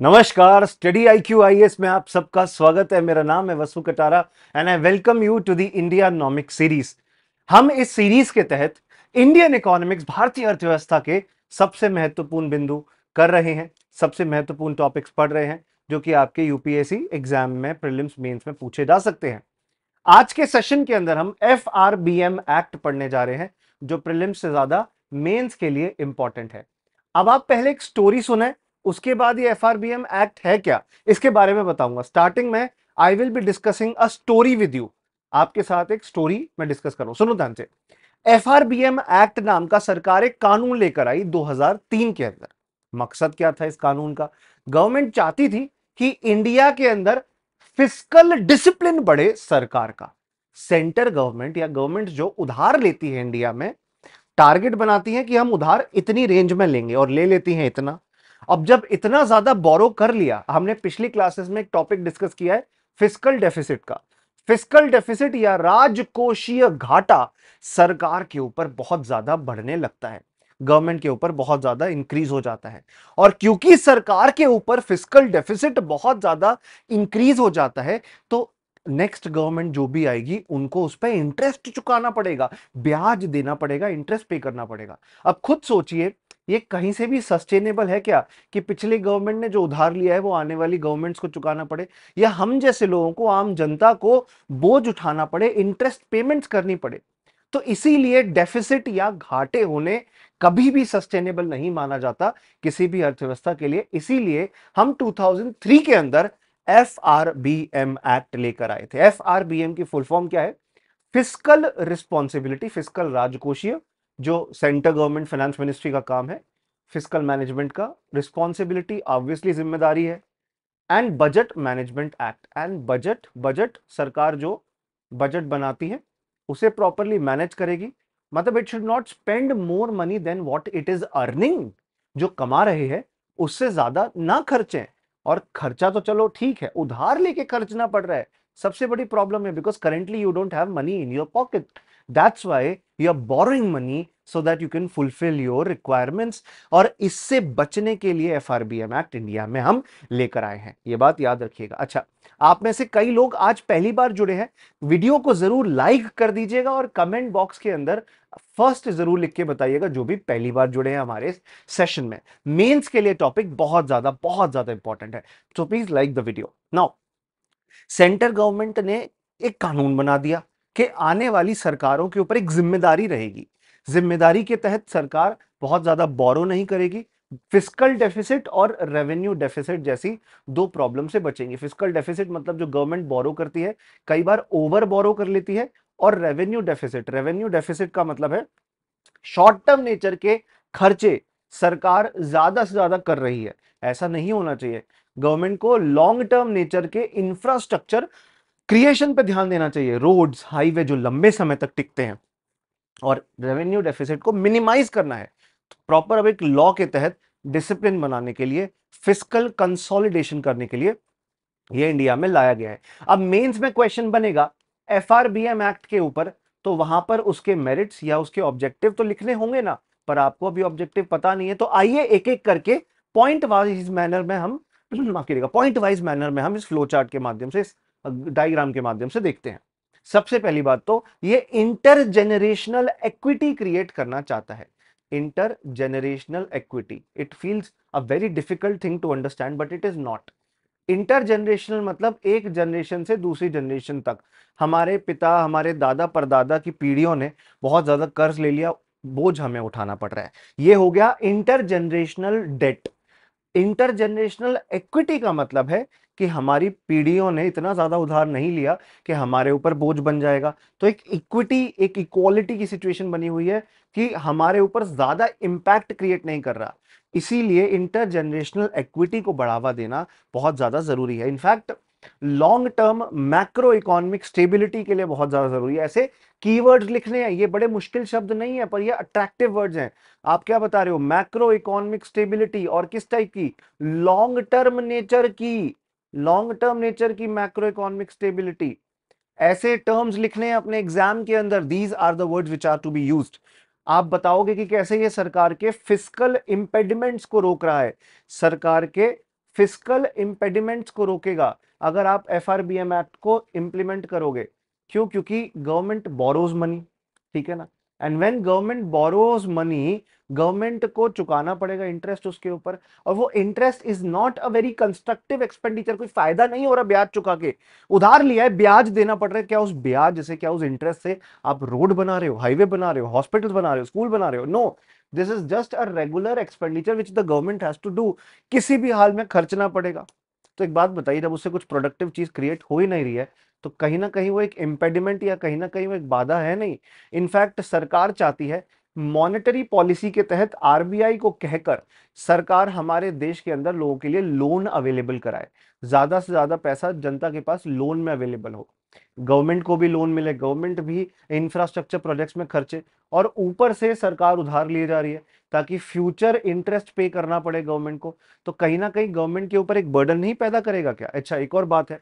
नमस्कार Study I Q I S में आप सबका स्वागत है मेरा नाम है Vasu Katara and I welcome you to the India economic series हम इस सीरीज के तहत इंडियन इकोनॉमिक्स भारतीय अर्थव्यवस्था के सबसे महत्वपूर्ण बिंदु कर रहे हैं सबसे महत्वपूर्ण टॉपिक्स पढ़ रहे हैं जो कि आपके यूपीएससी एग्जाम में प्रिलिम्स मेंस में पूछे जा सकते हैं आज के सेशन के अंदर हम F R B M act पढ़ने जा रहे हैं जो प्रिलिम्स से ज्यादा मेंस के लिए इंपॉर्टेंट है अब आप पहले एक स्टोरी सुने उसके बाद ये एफ एक्ट है क्या इसके बारे में बताऊंगा स्टार्टिंग में I will be discussing a story with you आपके साथ एक स्टोरी मैं डिस्कस करूं सुनो ध्यान से एफ एक्ट नाम का सरकार एक कानून लेकर आई 2003 के अंदर मकसद क्या था इस कानून का गवर्नमेंट चाहती थी कि इंडिया के अंदर फिजिकल डिसिप्लिन बढ़े सरकार का सेंटर गवर्नमेंट या गवर्नमेंट जो उधार लेती है इंडिया में टारगेट बनाती है कि हम उधार इतनी रेंज में लेंगे और ले लेती हैं इतना अब जब इतना ज्यादा बोरो कर लिया हमने पिछली क्लासेस में एक टॉपिक डिस्कस किया है फिजिकल डेफिसिट का फिजिकल डेफिसिट या राजकोषीय घाटा सरकार के ऊपर बहुत ज्यादा बढ़ने लगता है गवर्नमेंट के ऊपर बहुत ज्यादा इंक्रीज हो जाता है और क्योंकि सरकार के ऊपर फिजिकल डेफिसिट बहुत ज्यादा इंक्रीज हो जाता है तो नेक्स्ट गवर्नमेंट जो भी आएगी उनको उस पर इंटरेस्ट चुकाना पड़ेगा ब्याज देना पड़ेगा इंटरेस्ट पे करना पड़ेगा अब खुद सोचिए ये कहीं से भी सस्टेनेबल है क्या कि पिछली गवर्नमेंट ने जो उधार लिया है वो आने वाली गवर्नमेंट्स को चुकाना पड़े या हम जैसे लोगों को आम जनता को बोझ उठाना पड़े इंटरेस्ट पेमेंट्स करनी पड़े तो इसीलिए डेफिसिट या घाटे होने कभी भी सस्टेनेबल नहीं माना जाता किसी भी अर्थव्यवस्था के लिए इसीलिए हम 2003 के अंदर F R B M act लेकर आए थे एफ आर बी एम की फुल फॉर्म क्या है फिस्कल रिस्पॉन्सिबिलिटी फिस्कल राजकोषीय जो सेंट्रल गवर्नमेंट फाइनेंस मिनिस्ट्री का काम है फिजिकल मैनेजमेंट का रिस्पॉन्सिबिलिटी ऑब्वियसली जिम्मेदारी है and budget management act and budget budget सरकार जो बजट बनाती है उसे प्रॉपरली मैनेज करेगी मतलब it should not spend more money than what it is earning जो कमा रहे हैं उससे ज्यादा ना खर्चें और खर्चा तो चलो ठीक है उधार लेके खर्चना पड़ रहा है सबसे बड़ी प्रॉब्लम है because currently you don't have money in your pocket that's why you are borrowing money so that you can fulfil your requirements और इससे बचने के लिए एफ एक्ट इंडिया में हम लेकर आए हैं ये बात याद रखिएगा अच्छा आप में से कई लोग आज पहली बार जुड़े हैं वीडियो को जरूर लाइक कर दीजिएगा और कमेंट बॉक्स के अंदर फर्स्ट जरूर लिख के बताइएगा जो भी पहली बार जुड़े हैं हमारे सेशन में मेंस के लिए टॉपिक बहुत ज्यादा बहुत ज्यादा इंपॉर्टेंट है so please like the video now centre government ने एक कानून बना दिया कि आने वाली सरकारों के ऊपर एक जिम्मेदारी रहेगी जिम्मेदारी के तहत सरकार बहुत ज़्यादा बोरो नहीं करेगी फिस्कल डेफिसिट और रेवेन्यू डेफिसिट जैसी दो प्रॉब्लम से बचेंगे फिजिकल डेफिसिट मतलब जो गवर्नमेंट बोरो करती है कई बार ओवर बोरो कर लेती है और रेवेन्यू डेफिसिट रेवेन्यू डेफिसिट का मतलब है शॉर्ट टर्म नेचर के खर्चे सरकार ज्यादा से ज्यादा कर रही है ऐसा नहीं होना चाहिए गवर्नमेंट को लॉन्ग टर्म नेचर के इंफ्रास्ट्रक्चर क्रिएशन पे ध्यान देना चाहिए रोड्स हाईवे जो लंबे समय तक टिकते हैं और रेवेन्यू डेफिसिट को मिनिमाइज करना है तो प्रॉपर अब एक लॉ के तहत डिसिप्लिन बनाने के लिए फिजिकल कंसोलिडेशन करने के लिए ये इंडिया में लाया गया है अब मेंस में क्वेश्चन बनेगा एफ एक्ट के ऊपर तो वहां पर उसके मेरिट्स या उसके ऑब्जेक्टिव तो लिखने होंगे ना पर आपको अभी ऑब्जेक्टिव पता नहीं है तो आइए एक एक करके पॉइंट वाइज मैनर में हम माफ करिएगा पॉइंट वाइज मैनर में हम इस फ्लो चार्ट के माध्यम से इस डायग्राम के माध्यम से देखते हैं सबसे पहली बात तो ये इंटरजेनरेशनल इक्विटी क्रिएट करना चाहता है intergenerational equity it feels a very difficult thing to understand but it is not intergenerational मतलब एक जनरेशन से दूसरी जनरेशन तक हमारे पिता हमारे दादा परदादा की पीढ़ियों ने बहुत ज़्यादा कर्ज ले लिया बोझ हमें उठाना पड़ रहा है ये हो गया इंटरजनरेशनल डेट इंटरजनरेशनल इक्विटी का मतलब है कि हमारी पीढ़ियों ने इतना ज़्यादा उधार नहीं लिया कि हमारे ऊपर बोझ बन जाएगा तो एक इक्विटी एक इक्वालिटी की सिचुएशन बनी हुई है कि हमारे ऊपर ज़्यादा इंपैक्ट क्रिएट नहीं कर रहा इसीलिए इंटरजनरेशनल इक्विटी को बढ़ावा देना बहुत ज़्यादा ज़रूरी है in fact long term macroeconomic stability के लिए बहुत ज़्यादा ज़रूरी है ऐसे कीवर्ड्स लिखने हैं ये बड़े मुश्किल शब्द नहीं है पर ये अट्रैक्टिव वर्ड्स हैं आप क्या बता रहे हो मैक्रो इकोनॉमिक स्टेबिलिटी और किस टाइप की लॉन्ग टर्म नेचर की लॉन्ग टर्म नेचर की मैक्रो इकोनॉमिक स्टेबिलिटी ऐसे टर्म्स लिखने हैं अपने एग्जाम के अंदर these are third which are to be use आप बताओगे कि कैसे ये सरकार के फिजिकल इंपेडिमेंट्स को रोक रहा है सरकार के फिजिकल इंपेडिमेंट्स को रोकेगा अगर आप F R B M act को इम्प्लीमेंट करोगे क्यों क्योंकि गवर्नमेंट बोरोज मनी ठीक है ना and when government borrows money government को चुकाना पड़ेगा इंटरेस्ट उसके ऊपर और वो interest is not a very constructive expenditure कोई फायदा नहीं हो रहा ब्याज चुका के उधार लिया है ब्याज देना पड़ रहा है क्या उस ब्याज से क्या उस इंटरेस्ट से आप रोड बना रहे हो हाईवे बना रहे हो हॉस्पिटल बना रहे हो स्कूल बना रहे हो no this is just a regular expenditure which the government has to do किसी भी हाल में खर्चना पड़ेगा तो एक बात बताइए जब उससे कुछ प्रोडक्टिव चीज क्रिएट हो ही नहीं रही है तो कहीं ना कहीं वो एक इम्पेडिमेंट या कहीं ना कहीं वो एक बाधा है नहीं इनफैक्ट सरकार चाहती है मॉनेटरी पॉलिसी के तहत आरबीआई को कहकर सरकार हमारे देश के अंदर लोगों के लिए लोन अवेलेबल कराए ज्यादा से ज्यादा पैसा जनता के पास लोन में अवेलेबल हो गवर्नमेंट को भी लोन मिले गवर्नमेंट भी इंफ्रास्ट्रक्चर प्रोजेक्ट्स में खर्चे और ऊपर से सरकार उधार लिए जा रही है ताकि फ्यूचर इंटरेस्ट पे करना पड़े गवर्नमेंट को तो कहीं ना कहीं गवर्नमेंट के ऊपर एक बर्डन नहीं पैदा करेगा क्या अच्छा एक और बात है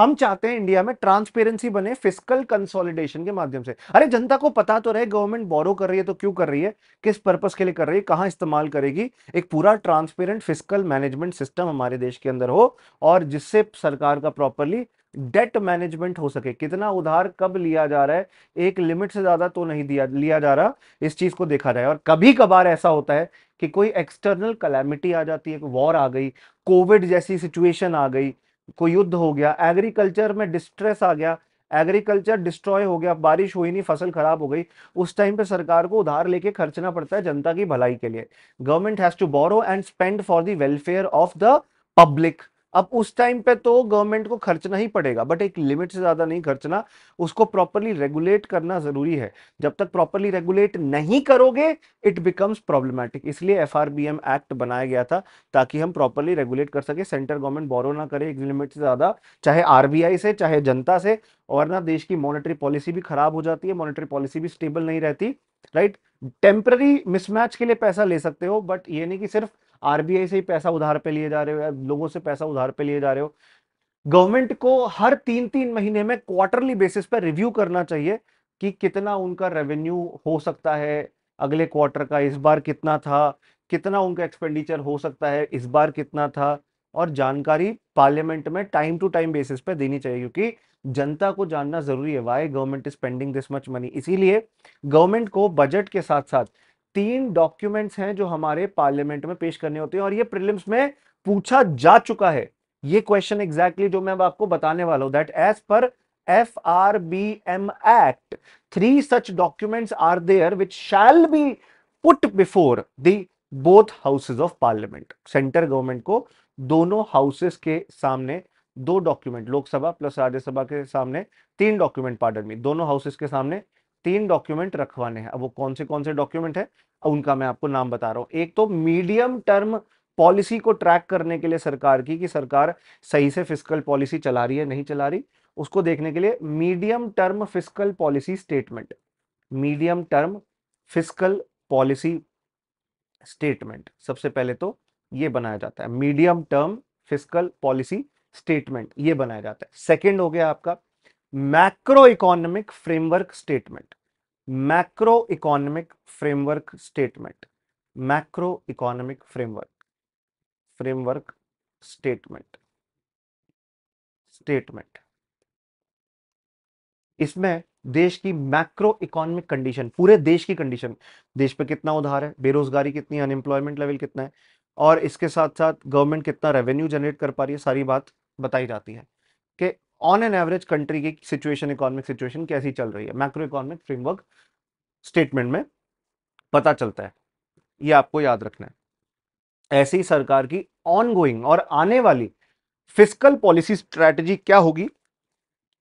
हम चाहते हैं इंडिया में ट्रांसपेरेंसी बने फिस्कल कंसोलिडेशन के माध्यम से अरे जनता को पता तो रहे गवर्नमेंट बोरो कर रही है तो क्यों कर रही है किस पर्पज के लिए कर रही है कहां इस्तेमाल करेगी एक पूरा ट्रांसपेरेंट फिजिकल मैनेजमेंट सिस्टम हमारे देश के अंदर हो और जिससे सरकार का प्रॉपरली डेट मैनेजमेंट हो सके कितना उधार कब लिया जा रहा है एक लिमिट से ज़्यादा तो नहीं दिया लिया जा रहा इस चीज़ को देखा जाए और कभी कभार ऐसा होता है कि कोई एक्सटर्नल कलेमिटी आ जाती है वॉर आ गई कोविड जैसी सिचुएशन आ गई कोई युद्ध हो गया एग्रीकल्चर में डिस्ट्रेस आ गया एग्रीकल्चर डिस्ट्रॉय हो गया बारिश हुई नहीं फसल खराब हो गई उस टाइम पे सरकार को उधार लेके खर्चना पड़ता है जनता की भलाई के लिए government has to borrow and spend for the welfare of the public अब उस टाइम पे तो गवर्नमेंट को खर्चना ही पड़ेगा बट एक लिमिट से ज़्यादा नहीं खर्चना उसको प्रॉपरली रेगुलेट करना ज़रूरी है जब तक प्रॉपरली रेगुलेट नहीं करोगे इट बिकम्स प्रॉब्लमैटिक इसलिए एफ एक्ट बनाया गया था ताकि हम प्रॉपरली रेगुलेट कर सके सेंट्रल गवर्नमेंट बोरो ना करे एक लिमिट से ज़्यादा चाहे आर से चाहे जनता से और ना देश की मॉनिटरी पॉलिसी भी खराब हो जाती है मॉनिटरी पॉलिसी भी स्टेबल नहीं रहती राइट टेम्पररी मिसमैच के लिए पैसा ले सकते हो बट ये नहीं कि सिर्फ आरबीआई से ही पैसा उधार पे लिए जा रहे हो लोगों से पैसा उधार पे लिए जा रहे हो गवर्नमेंट को हर तीन तीन महीने में क्वार्टरली बेसिस पर रिव्यू करना चाहिए कि कितना उनका रेवेन्यू हो सकता है अगले क्वार्टर का इस बार कितना था कितना उनका एक्सपेंडिचर हो सकता है इस बार कितना था और जानकारी पार्लियामेंट में टाइम टू टाइम बेसिस पे देनी चाहिए क्योंकि जनता को जानना जरूरी है why government is spending this much money इसीलिए गवर्नमेंट को बजट के साथ साथ तीन डॉक्यूमेंट्स हैं जो हमारे पार्लियामेंट में पेश करने होते हैं और ये प्रिलिम्स में पूछा जा चुका है ये क्वेश्चन एग्जैक्टली exactly जो मैं अब आपको बताने वाला हूं that as per F R B M act three such documents are there which shall be put before the both houses of parliament centre government को दोनों हाउसेस के सामने दो डॉक्यूमेंट लोकसभा प्लस राज्यसभा के सामने तीन डॉक्यूमेंट पार्डन में दोनों हाउसेस के सामने तीन डॉक्यूमेंट रखवाने हैं अब वो कौन से कौन से डॉक्यूमेंट है उनका मैं आपको नाम बता रहा हूं एक तो मीडियम टर्म पॉलिसी को ट्रैक करने के लिए सरकार की कि सरकार सही से फिजिकल पॉलिसी चला रही है नहीं चला रही उसको देखने के लिए medium term fiscal policy statement medium term fiscal policy statement सबसे पहले तो ये बनाया जाता है medium term fiscal policy statement ये बनाया जाता है सेकेंड हो गया आपका macro economic framework statement macro economic framework statement macro economic framework framework statement statement इसमें देश की मैक्रो इकोनॉमिक कंडीशन पूरे देश की कंडीशन देश पे कितना उधार है बेरोजगारी कितनी अनएम्प्लॉयमेंट लेवल कितना है और इसके साथ साथ गवर्नमेंट कितना रेवेन्यू जनरेट कर पा रही है सारी बात बताई जाती है कि ऑन एन एवरेज कंट्री की सिचुएशन इकोनॉमिक सिचुएशन कैसी चल रही है मैक्रो इकोनॉमिक फ्रेमवर्क स्टेटमेंट में पता चलता है ये आपको याद रखना है ऐसी सरकार की ऑनगोइंग और आने वाली फिजिकल पॉलिसी स्ट्रैटेजी क्या होगी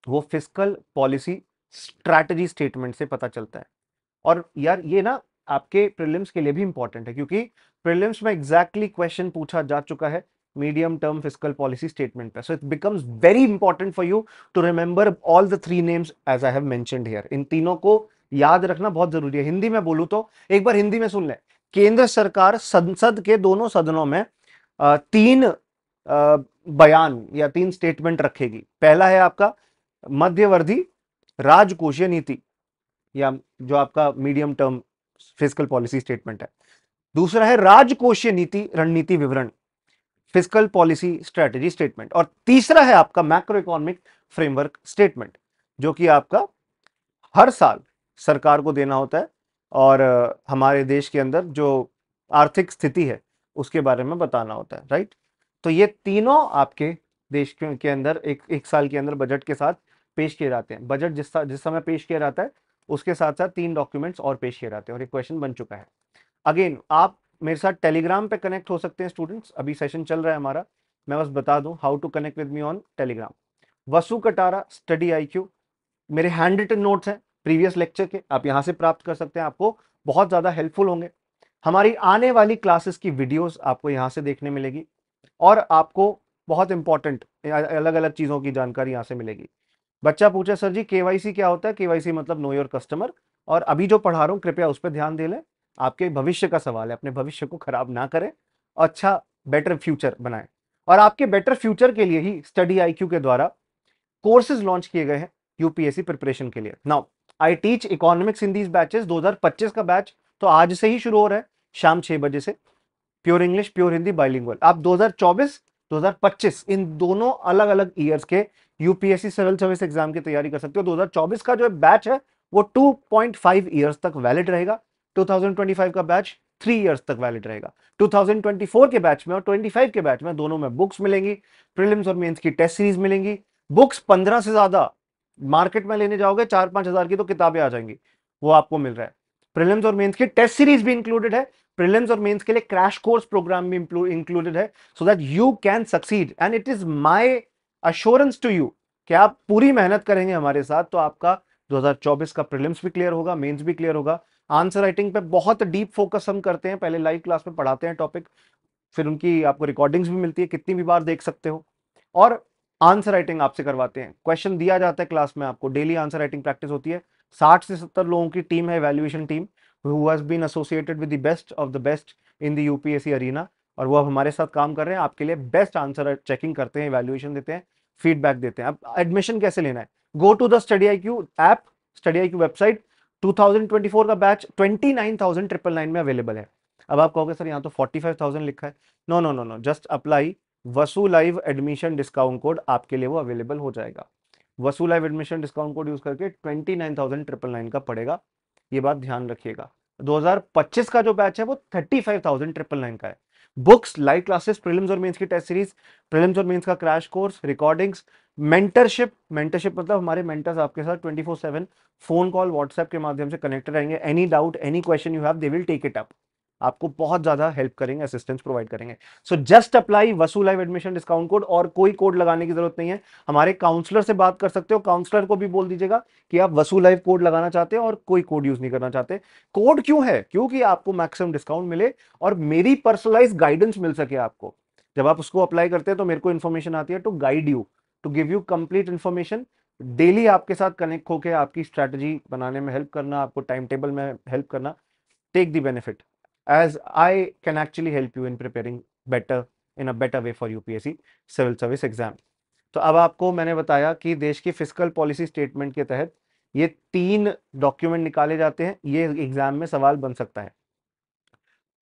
वो फिजिकल पॉलिसी स्ट्रैटेजी स्टेटमेंट से पता चलता है और यार ये ना आपके प्रिलिम्स के लिए भी इंपॉर्टेंट है क्योंकि प्रिलिम्स में एग्जैक्टली exactly क्वेश्चन पूछा जा चुका है medium term fiscal policy statement. So it becomes very important for you to remember all the three names as I have mentioned here. इन तीनों को याद रखना बहुत जरूरी है हिंदी में बोलू तो एक बार हिंदी में सुन लें केंद्र सरकार संसद के दोनों सदनों में तीन बयान या तीन स्टेटमेंट रखेगी पहला है आपका मध्यवर्धी राजकोषीय नीति या जो आपका medium term fiscal policy statement है दूसरा है राजकोषीय नीति रणनीति विवरण फिजिकल पॉलिसी स्ट्रेटेजी स्टेटमेंट और तीसरा है आपका मैक्रो इकोनॉमिक फ्रेमवर्क स्टेटमेंट जो कि आपका हर साल सरकार को देना होता है और हमारे देश के अंदर जो आर्थिक स्थिति है उसके बारे में बताना होता है राइट तो ये तीनों आपके देश के अंदर एक एक साल के अंदर बजट के साथ पेश किए जाते हैं बजट जिस जिस समय पेश किया जाता है उसके साथ साथ तीन डॉक्यूमेंट्स और पेश किए जाते हैं और एक क्वेश्चन बन चुका है अगेन आप मेरे साथ टेलीग्राम पे कनेक्ट हो सकते हैं स्टूडेंट्स अभी सेशन चल रहा है हमारा मैं बस बता दूं how to connect with me on Telegram Vasu Katara study IQ मेरे हैंड रिटन नोट्स हैं प्रीवियस लेक्चर के आप यहाँ से प्राप्त कर सकते हैं आपको बहुत ज़्यादा हेल्पफुल होंगे हमारी आने वाली क्लासेस की वीडियोज आपको यहाँ से देखने मिलेगी और आपको बहुत इंपॉर्टेंट अलग अलग चीज़ों की जानकारी यहाँ से मिलेगी बच्चा पूछा सर जी केवाईसी क्या होता है केवाईसी मतलब नो योर कस्टमर और अभी जो पढ़ा रहा हूँ कृपया उस पर ध्यान दे लें आपके भविष्य का सवाल है अपने भविष्य को खराब ना करें और अच्छा बेटर फ्यूचर बनाएं और आपके बेटर फ्यूचर के लिए ही स्टडी आईक्यू के द्वारा कोर्सेज लॉन्च किए गए हैं यूपीएससी प्रिपरेशन के लिए now I teach economics in these batches 2025 का बैच तो आज से ही शुरू हो रहा है शाम छह बजे से pure English pure Hindi bilingual आप 2024 2025 इन दोनों अलग अलग ईयर्स के यूपीएससी सिविल सर्विस एग्जाम की तैयारी कर सकते हो 2024 का जो बैच है वो 2.5 इयर्स तक वैलिड रहेगा 2025 का बैच थ्री इयर्स तक वैलिड रहेगा 2024 के बैच में और 25 के बैच में दोनों में बुक्स मिलेंगी प्रिलिम्स और मेंस की टेस्ट सीरीज मिलेंगी बुक्स 15 से ज्यादा मार्केट में लेने जाओगे चार पांच हजार की तो किताबें आ जाएंगी वो आपको मिल रहा है प्रिलिम्स और मेंस की टेस्ट सीरीज भी इंक्लूडेड है प्रिलिम्स और मेंस के लिए क्रैश कोर्स प्रोग्राम भी इंक्लूडेड है so that you can succeed and it is my assurance to you कि आप पूरी मेहनत करेंगे हमारे साथ तो आपका 2024 का प्रिलिम्स भी क्लियर होगा मेंस भी क्लियर होगा आंसर राइटिंग पे बहुत डीप फोकस हम करते हैं पहले लाइव क्लास में पढ़ाते हैं टॉपिक फिर उनकी आपको रिकॉर्डिंग्स भी मिलती है कितनी भी बार देख सकते हो और आंसर राइटिंग आपसे करवाते हैं क्वेश्चन दिया जाता है क्लास में आपको डेली आंसर राइटिंग प्रैक्टिस होती है साठ से सत्तर लोगों की टीम है valuation team who's been associated with the best of the best in the UPSC arena और वो अब हमारे साथ काम कर रहे हैं आपके लिए बेस्ट आंसर चेकिंग करते हैं वैल्यूएशन देते हैं फीडबैक देते हैं अब एडमिशन कैसे लेना है go to the study I Q app study I Q website 2024 का बैच 29,000 ट्रिपल नाइन में अवेलेबल है अब आप कहोगे सर यहाँ तो 45,000 लिखा है no no no no just apply Vasu live admission discount code आपके लिए वो अवेलेबल हो जाएगा Vasu live admission discount code use करके 29,000 ट्रिपल नाइन का पड़ेगा ये बात ध्यान रखिएगा 2025 का जो बैच है वो 35,000 ट्रिपल नाइन का है बुक्स लाइव क्लासेस प्रीलिम्स और मेंस की टेस्ट सीरीज प्रीलिम्स और मेंस का crash course recordings mentorship mentorship मतलब हमारे मेंटर्स आपके साथ 24/7 फोन कॉल व्हाट्सएप के माध्यम से कनेक्टेड रहेंगे any doubt any question you have they will take it up आपको बहुत ज्यादा हेल्प करेंगे असिस्टेंस प्रोवाइड करेंगे so just apply Vasu live admission discount code और कोई कोड लगाने की जरूरत नहीं है हमारे काउंसलर से बात कर सकते हो काउंसलर को भी बोल दीजिएगा कि आप वसू लाइव कोड लगाना चाहते हैं और कोई कोड यूज नहीं करना चाहते कोड क्यों है क्योंकि आपको मैक्सिमम डिस्काउंट मिले और मेरी पर्सनलाइज गाइडेंस मिल सके आपको जब आप उसको अप्लाई करते हैं तो मेरे को इन्फॉर्मेशन आती है to guide you to give you complete information daily आपके साथ कनेक्ट होकर आपकी स्ट्रेटजी बनाने में हेल्प करना आपको टाइम टेबल में हेल्प करना take the benefit as I can actually help you in preparing better in a better way for UPSC civil service exam. तो अब आपको मैंने बताया कि देश की फिजिकल पॉलिसी स्टेटमेंट के तहत ये तीन डॉक्यूमेंट निकाले जाते हैं ये एग्जाम में सवाल बन सकता है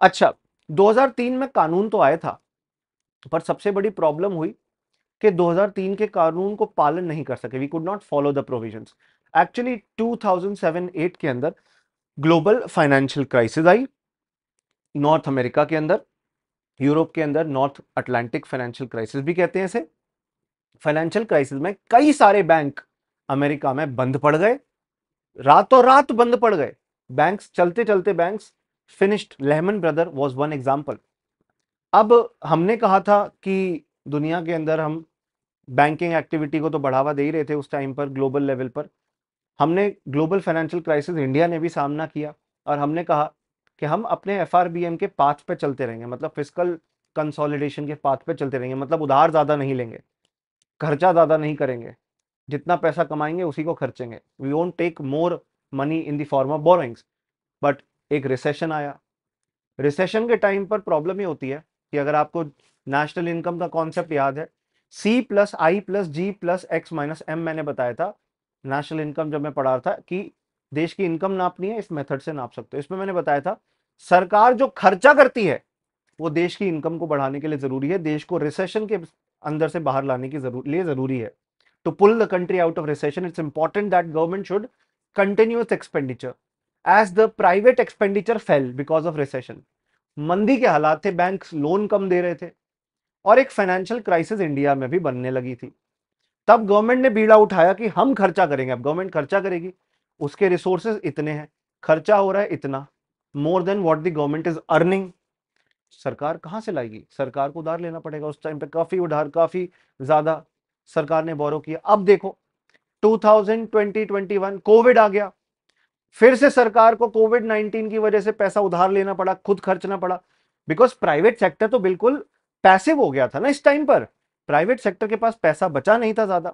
अच्छा 2003 में कानून तो आया था पर सबसे बड़ी प्रॉब्लम हुई कि 2003 के कानून को पालन नहीं कर सके we could not follow the provisions actually 2007-8 के अंदर ग्लोबल फाइनेंशियल क्राइसिस आई नॉर्थ अमेरिका के अंदर यूरोप के अंदर नॉर्थ अटलांटिक फाइनेंशियल क्राइसिस भी कहते हैं इसे फाइनेंशियल क्राइसिस में कई सारे बैंक अमेरिका में बंद पड़ गए रातों रात बंद पड़ गए बैंक्स चलते चलते banks finished Lehman brother was one example अब हमने कहा था कि दुनिया के अंदर हम बैंकिंग एक्टिविटी को तो बढ़ावा दे ही रहे थे उस टाइम पर ग्लोबल लेवल पर हमने ग्लोबल फाइनेंशियल क्राइसिस इंडिया ने भी सामना किया और हमने कहा कि हम अपने एफ के पाथ पे चलते रहेंगे मतलब फिजिकल कंसोलिडेशन के पाथ पे चलते रहेंगे मतलब उधार ज़्यादा नहीं लेंगे खर्चा ज़्यादा नहीं करेंगे जितना पैसा कमाएंगे उसी को खर्चेंगे we won't take more money in the form of borrowings but एक रिसेशन आया रिसेशन के टाइम पर प्रॉब्लम ये होती है कि अगर आपको नेशनल इनकम का कॉन्सेप्ट याद है C plus I plus G plus X minus M मैंने बताया था नेशनल इनकम जब मैं पढ़ा था कि देश की इनकम नापनी है इस मेथड से नाप सकते हो इसमें मैंने बताया था सरकार जो खर्चा करती है वो देश की इनकम को बढ़ाने के लिए जरूरी है देश को रिसेशन के अंदर से बाहर लाने के जरूर, लिए जरूरी है to pull the country out of recession it's important that government should continues expenditure as the private expenditure fell because of recession मंदी के हालात थे बैंक लोन कम दे रहे थे और एक फाइनेंशियल क्राइसिस इंडिया में भी बनने लगी थी तब गवर्नमेंट ने बीड़ा उठाया कि हम खर्चा करेंगे अब गवर्नमेंट खर्चा करेगी उसके रिसोर्सेज इतने हैं खर्चा हो रहा है इतना more than what the government is earning सरकार कहाँ से लाएगी सरकार को उधार लेना पड़ेगा उस टाइम पे काफी उधार काफी ज्यादा सरकार ने बोरो किया अब देखो 2020-21 कोविड आ गया फिर से सरकार को कोविड 19 की वजह से पैसा उधार लेना पड़ा खुद खर्चना पड़ा बिकॉज प्राइवेट सेक्टर तो बिल्कुल पैसिव हो गया था ना इस टाइम पर प्राइवेट सेक्टर के पास पैसा बचा नहीं था ज्यादा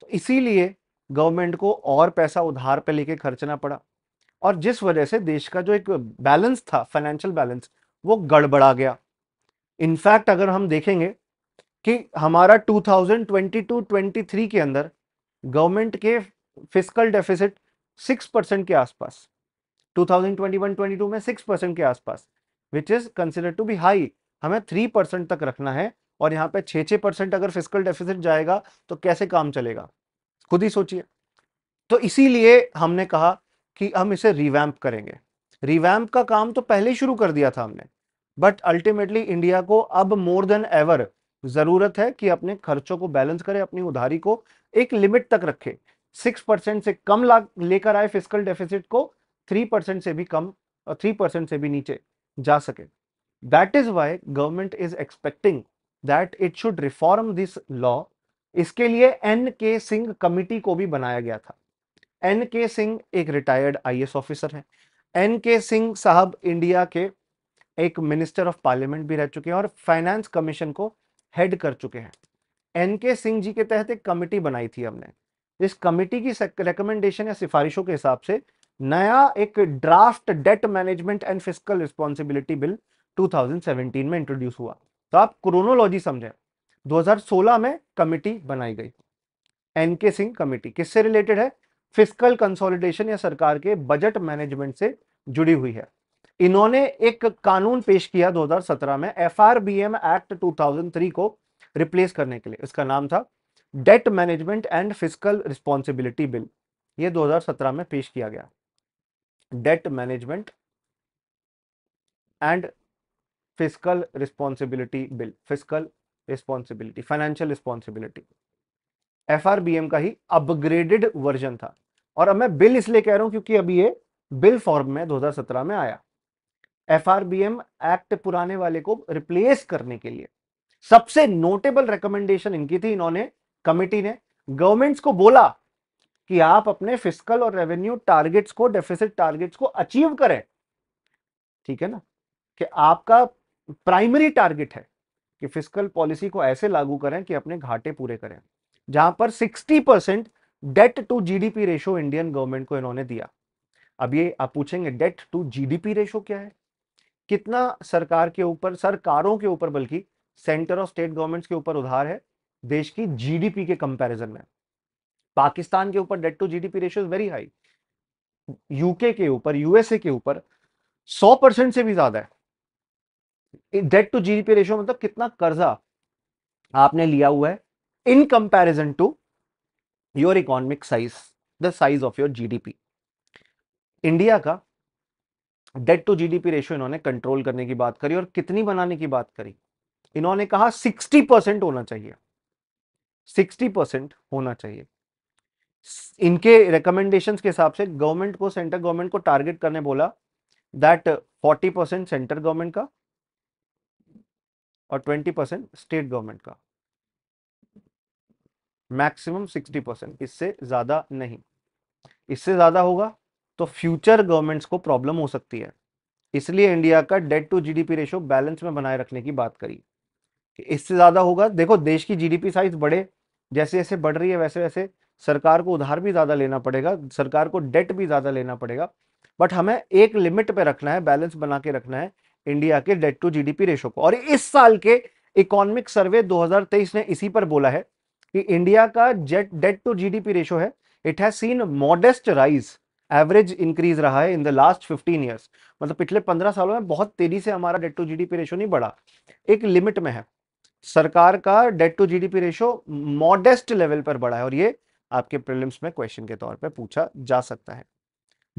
तो इसीलिए गवर्नमेंट को और पैसा उधार पे लेके खर्चना पड़ा और जिस वजह से देश का जो एक बैलेंस था फाइनेंशियल बैलेंस वो गड़बड़ा गया इनफैक्ट अगर हम देखेंगे कि हमारा 2022-23 के अंदर गवर्नमेंट के फिजिकल डेफिसिट 6 परसेंट के आसपास 2021-22 में 6 परसेंट के आसपास which is consider to be high हमें 3 परसेंट तक रखना है और यहाँ पे छः छः परसेंट अगर फिजिकल डेफिसिट जाएगा तो कैसे काम चलेगा खुद ही सोचिए तो इसीलिए हमने कहा कि हम इसे रिवैम्प करेंगे रिवैम्प का काम तो पहले ही शुरू कर दिया था हमने बट अल्टीमेटली इंडिया को अब मोर देन एवर ज़रूरत है कि अपने खर्चों को बैलेंस करे अपनी उधारी को एक लिमिट तक रखे सिक्स परसेंट से कम लेकर आए फिजिकल डेफिसिट को थ्री परसेंट से भी कम और थ्री परसेंट से भी नीचे जा सके that is why government is expecting that it should reform this law इसके लिए एन के सिंह कमिटी को भी बनाया गया था एन के सिंह एक रिटायर्ड आईएएस ऑफिसर है एन के सिंह साहब इंडिया के एक मिनिस्टर ऑफ पार्लियामेंट भी रह चुके हैं और फाइनेंस कमीशन को हेड कर चुके हैं एन के सिंह जी के तहत एक कमिटी बनाई थी हमने इस कमिटी की रिकमेंडेशन या सिफारिशों के हिसाब से नया एक draft debt management and fiscal responsibility bill 2017 में इंट्रोड्यूस हुआ तो आप क्रोनोलॉजी समझें 2016 में कमिटी बनाई गई एन के सिंह कमेटी किससे रिलेटेड है फिजिकल कंसोलिडेशन या सरकार के बजट मैनेजमेंट से जुड़ी हुई है इन्होंने एक कानून पेश किया 2017 में एफ एक्ट 2003 को रिप्लेस करने के लिए इसका नाम था debt management and fiscal responsibility bill ये 2017 में पेश किया गया debt management and fiscal responsibility bill fiscal responsibility financial responsibility F का ही अपग्रेडेड वर्जन था और अब मैं बिल इसलिए कह रहा हूं क्योंकि अभी ये बिल फॉर्म में 2017 में आया एफ एक्ट पुराने वाले को रिप्लेस करने के लिए सबसे नोटेबल रिकमेंडेशन इनकी थी इन्होंने कमेटी ने गवर्नमेंट्स को बोला कि आप अपने फिजिकल और रेवेन्यू टारगेट्स को डेफिसिट टारगेट्स को अचीव करें ठीक है ना कि आपका प्राइमरी टारगेट है कि फिजिकल पॉलिसी को ऐसे लागू करें कि अपने घाटे पूरे करें जहां पर 60 percent debt to GDP ratio Indian government को इन्होंने दिया अब ये आप पूछेंगे डेट टू जीडीपी रेशो क्या है कितना सरकार के ऊपर सरकारों के ऊपर बल्कि सेंटर और स्टेट गवर्नमेंट्स के ऊपर उधार है देश की जीडीपी के कंपैरिजन में पाकिस्तान के ऊपर debt to GDP ratio is very high UK के ऊपर यूएसए के ऊपर सौ परसेंट से भी ज्यादा है डेट टू जीडीपी रेशियो मतलब कितना कर्जा आपने लिया हुआ है in comparison to your economic size the size of your GDP India का डेट टू जीडीपी रेशियो इन्होंने कंट्रोल करने की बात करी और कितनी बनाने की बात करी इन्होंने कहा 60 परसेंट होना चाहिए 60 परसेंट होना चाहिए इनके रिकमेंडेशंस के हिसाब से गवर्नमेंट को सेंट्रल गवर्नमेंट को टारगेट करने बोला दैट 40 परसेंट सेंट्रल गवर्नमेंट का और 20 परसेंट स्टेट गवर्नमेंट का मैक्सिमम 60 परसेंट इससे ज़्यादा नहीं इससे ज़्यादा होगा तो फ्यूचर गवर्नमेंट्स को प्रॉब्लम हो सकती है इसलिए इंडिया का debt to GDP ratio balance में बनाए रखने की बात करी कि इससे ज़्यादा होगा देखो देश की जीडीपी साइज बढ़े जैसे जैसे बढ़ रही है वैसे वैसे सरकार को उधार भी ज़्यादा लेना पड़ेगा सरकार को डेट भी ज़्यादा लेना पड़ेगा बट हमें एक लिमिट पे रखना है बैलेंस बना के रखना है इंडिया के डेट टू जीडीपी रेशो को और इस साल के इकोनॉमिक सर्वे 2023 ने इसी पर बोला है कि इंडिया का debt debt to GDP ratio है it has seen modest rise average increase रहा है इन द लास्ट 15 इयर्स मतलब पिछले 15 सालों में बहुत तेजी से हमारा डेट टू जीडीपी रेशो नहीं बढ़ा एक लिमिट में है सरकार का debt to GDP ratio modest level पर बढ़ा है और ये आपके प्रिलिम्स में क्वेश्चन के तौर पर पूछा जा सकता है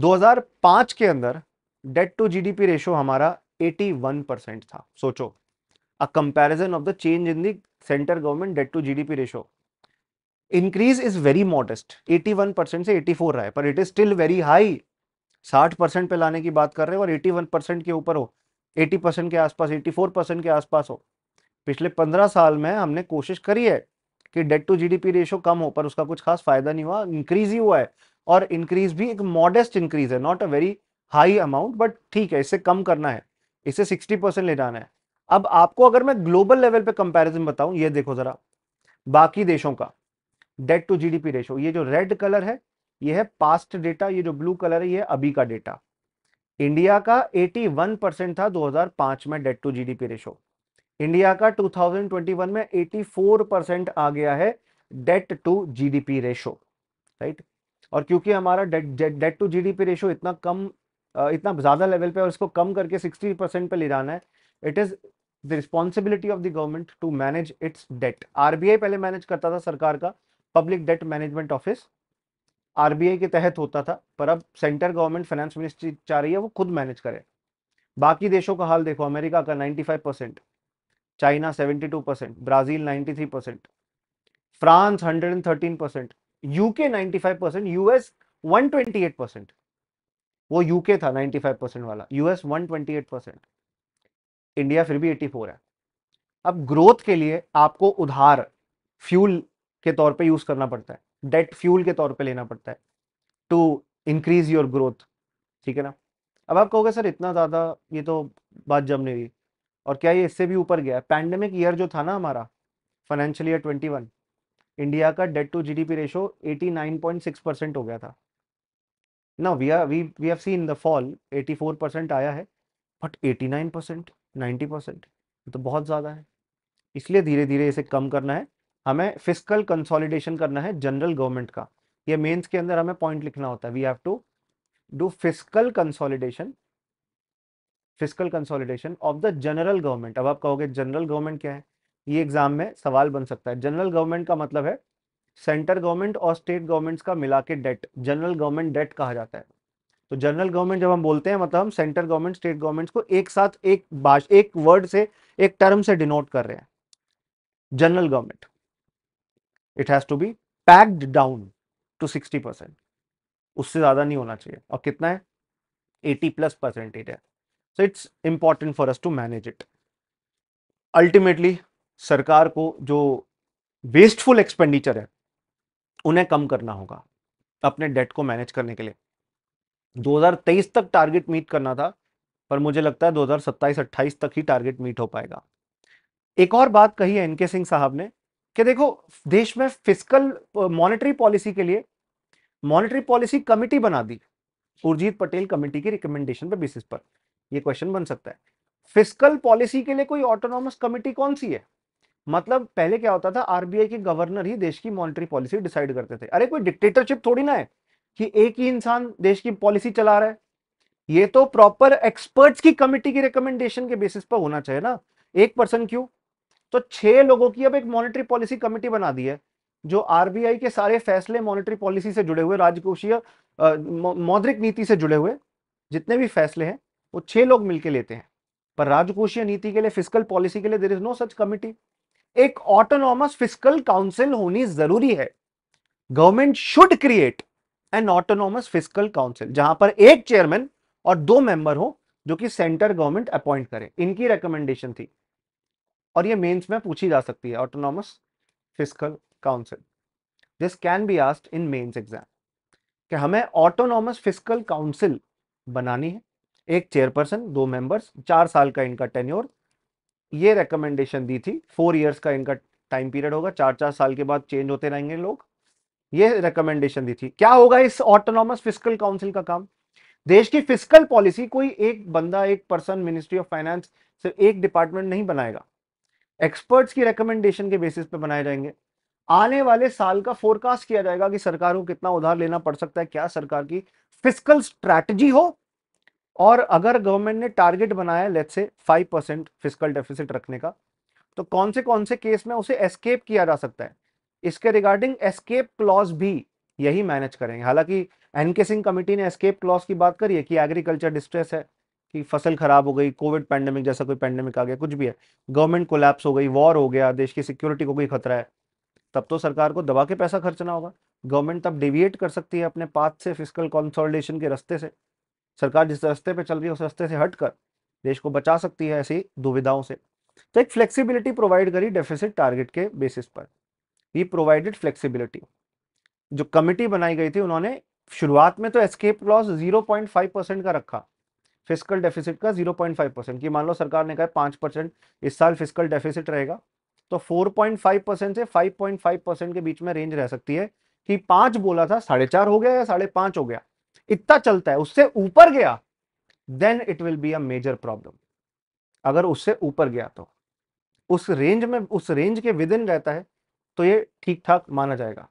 2005 के अंदर डेट टू जीडीपी रेशो हमारा 81 परसेंट था सोचो a comparison of the change in the centre government debt to GDP ratio increase is very modest 81 percent से 84 रहा है पर it is still very high 60 percent पे लाने की बात कर रहे हो और 81 परसेंट के ऊपर हो 80 परसेंट के आसपास 84 परसेंट के आसपास हो पिछले 15 साल में हमने कोशिश करी है कि डेट टू जीडीपी रेशो कम हो पर उसका कुछ खास फायदा नहीं हुआ इंक्रीज ही हुआ है और इंक्रीज भी एक मॉडेस्ट इंक्रीज है not a very high amount but ठीक है इससे कम करना है इसे सिक्सटी परसेंट ले जाना है अब आपको अगर मैं ग्लोबल लेवल पे कंपैरिजन बताऊं ये देखो जरा बाकी देशों का debt to GDP D ratio ये जो रेड कलर है ये है पास्ट डेटा ये जो ब्लू कलर है ये अभी का डेटा इंडिया का 81 परसेंट था 2005 में debt to GDP ratio India का टू में एटी आ गया है debt to G D right और क्योंकि हमारा debt debt to GDP ratio इतना कम इतना ज़्यादा लेवल पे और इसको कम करके 60 परसेंट पर ले जाना है it is the responsibility of the government to manage its debt RBI पहले मैनेज करता था सरकार का public debt management office RBI के तहत होता था पर अब सेंटर गवर्नमेंट फाइनेंस मिनिस्ट्री चाह रही है वो खुद मैनेज करे बाकी देशों का हाल देखो अमेरिका का ninety percent China seventy percent Brazil ninety percent France hundred percent UK ninety percent US one percent वो यूके था 95 परसेंट वाला यूएस 128 परसेंट इंडिया फिर भी 84 है अब ग्रोथ के लिए आपको उधार फ्यूल के तौर पे यूज करना पड़ता है डेट फ्यूल के तौर पे लेना पड़ता है टू इंक्रीज योर ग्रोथ ठीक है ना अब आप कहोगे सर इतना ज़्यादा ये तो बात जमने हुई और क्या ये इससे भी ऊपर गया पैंडमिक ईयर जो था ना हमारा फाइनेंशियल ईयर ट्वेंटी इंडिया का debt to GDP ratio 89.6 percent हो गया था now we are we we have seen the fall 84% आया है बट 89% परसेंट तो बहुत ज़्यादा है इसलिए धीरे धीरे इसे कम करना है हमें फिजिकल कंसोलिडेशन करना है जनरल गवर्नमेंट का ये मेंस के अंदर हमें पॉइंट लिखना होता है we have to do fiscal consolidation fiscal consolidation of the general government अब आप कहोगे जनरल गवर्नमेंट क्या है ये एग्जाम में सवाल बन सकता है जनरल गवर्नमेंट का मतलब है सेंटर गवर्नमेंट और स्टेट गवर्नमेंट्स का मिला के डेट जनरल गवर्नमेंट डेट कहा जाता है तो जनरल गवर्नमेंट जब हम बोलते हैं मतलब हम सेंटर गवर्नमेंट स्टेट गवर्नमेंट्स को एक साथ एक भाषा एक वर्ड से एक टर्म से डिनोट कर रहे हैं general government it has to be packed down to sixty percent उससे ज़्यादा नहीं होना चाहिए और कितना है एटी प्लस परसेंटेज है so it's important for us to manage it ultimately सरकार को जो वेस्टफुल एक्सपेंडिचर है उन्हें कम करना होगा अपने डेट को मैनेज करने के लिए 2023 तक टारगेट मीट करना था पर मुझे लगता है 2027-28 तक ही टारगेट मीट हो पाएगा एक और बात कही है एनके सिंह साहब ने कि देखो देश में फिजिकल मॉनेटरी पॉलिसी के लिए मॉनेटरी पॉलिसी कमिटी बना दी उर्जीत पटेल कमेटी की रिकमेंडेशन पर बेसिस पर यह क्वेश्चन बन सकता है फिजिकल पॉलिसी के लिए कोई ऑटोनॉमस कमेटी कौन सी है मतलब पहले क्या होता था आरबीआई के गवर्नर ही देश की मॉनिटरी पॉलिसी डिसाइड करते थे अरे कोई डिक्टेटरशिप थोड़ी ना है कि एक ही इंसान देश की पॉलिसी चला रहा है ये तो प्रॉपर एक्सपर्ट्स की कमिटी की रिकमेंडेशन के बेसिस पर होना चाहिए ना एक पर्सन क्यों तो छह लोगों की अब एक मॉनिटरी पॉलिसी कमिटी बना दी है जो आरबीआई के सारे फैसले मॉनिटरी पॉलिसी से जुड़े हुए राजकोषीय मौद्रिक नीति से जुड़े हुए जितने भी फैसले हैं वो छह लोग मिलकर लेते हैं पर राजकोषीय नीति के लिए फिजिकल पॉलिसी के लिए there is no such committee एक ऑटोनॉमस फिजिकल काउंसिल होनी जरूरी है government should create an autonomous fiscal council जहां पर एक चेयरमैन और दो मेंबर हो जो कि सेंटर गवर्नमेंट अपॉइंट करे इनकी रिकमेंडेशन थी और ये मेंस में पूछी जा सकती है autonomous fiscal council this can be asked in mains exam कि हमें ऑटोनॉमस फिजिकल काउंसिल बनानी है एक चेयरपर्सन दो मेंबर्स चार साल का इनका टेन्योर ये रिकमेंडेशन दी थी फोर ईयर्स का इनका टाइम पीरियड होगा चार चार साल के बाद चेंज होते रहेंगे लोग ये रिकमेंडेशन दी थी क्या होगा इस ऑटोनॉमस फिजिकल काउंसिल का काम देश की फिजिकल पॉलिसी कोई एक बंदा एक पर्सन मिनिस्ट्री ऑफ फाइनेंस सिर्फ एक डिपार्टमेंट नहीं बनाएगा एक्सपर्ट्स की रिकमेंडेशन के बेसिस पे बनाए जाएंगे आने वाले साल का फोरकास्ट किया जाएगा कि सरकार को कितना उधार लेना पड़ सकता है क्या सरकार की फिजिकल स्ट्रैटेजी हो और अगर गवर्नमेंट ने टारगेट बनाया लेट से फाइव परसेंट फिजिकल डेफिसिट रखने का तो कौन से कौन से केस में उसे एस्केप किया जा सकता है इसके रिगार्डिंग एस्केप क्लॉज भी यही मैनेज करेंगे हालांकि एन के सिंह कमेटी ने एस्केप क्लॉज की बात करी है कि एग्रीकल्चर डिस्ट्रेस है कि फसल खराब हो गई कोविड पैंडेमिक जैसा कोई पैंडेमिक आ गया कुछ भी है गवर्नमेंट कोलैप्स हो गई वॉर हो गया देश की सिक्योरिटी को कोई खतरा है तब तो सरकार को दबा के पैसा खर्चना होगा गवर्नमेंट तब डिविएट कर सकती है अपने पाथ से फिजिकल कंसोलिडेशन के रास्ते से सरकार जिस रास्ते पे चल रही है उस रास्ते से हटकर देश को बचा सकती है ऐसी दुविधाओं से तो एक फ्लेक्सिबिलिटी प्रोवाइड करी डेफिसिट टारगेट के बेसिस पर वी प्रोवाइडेड फ्लेक्सिबिलिटी जो कमिटी बनाई गई थी उन्होंने शुरुआत में तो एस्केप पॉइंट फाइव परसेंट का रखा फिजिकल डेफिसिट का फाइव परसेंट की मान लो सरकार ने कहा पांच परसेंट इस साल फिजिकल डेफिसिट रहेगा तो 4.5 परसेंट से 5.5 परसेंट के बीच में रेंज रह सकती है कि पांच बोला था साढ़े चार हो गया या साढ़े पांच हो गया इतना चलता है उससे ऊपर गया then it will be a major problem अगर उससे ऊपर गया तो उस रेंज में उस रेंज के विद इन रहता है तो ये ठीक ठाक माना जाएगा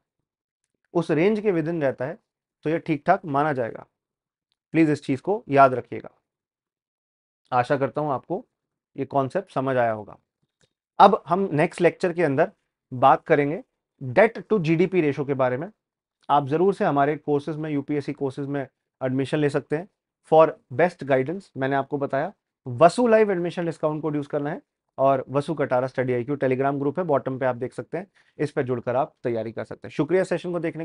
उस रेंज के विद इन रहता है तो ये ठीक ठाक माना जाएगा प्लीज़ इस चीज़ को याद रखिएगा आशा करता हूं आपको ये कॉन्सेप्ट समझ आया होगा अब हम नेक्स्ट लेक्चर के अंदर बात करेंगे डेट टू जीडीपी रेशो के बारे में आप ज़रूर से हमारे कोर्सेज में यूपीएससी कोर्सेज में एडमिशन ले सकते हैं फॉर बेस्ट गाइडेंस मैंने आपको बताया Vasu live admission discount code use करना है और Vasu Katara study I Telegram group है बॉटम पे आप देख सकते हैं इस पर जुड़कर आप तैयारी कर सकते हैं शुक्रिया सेशन को देखने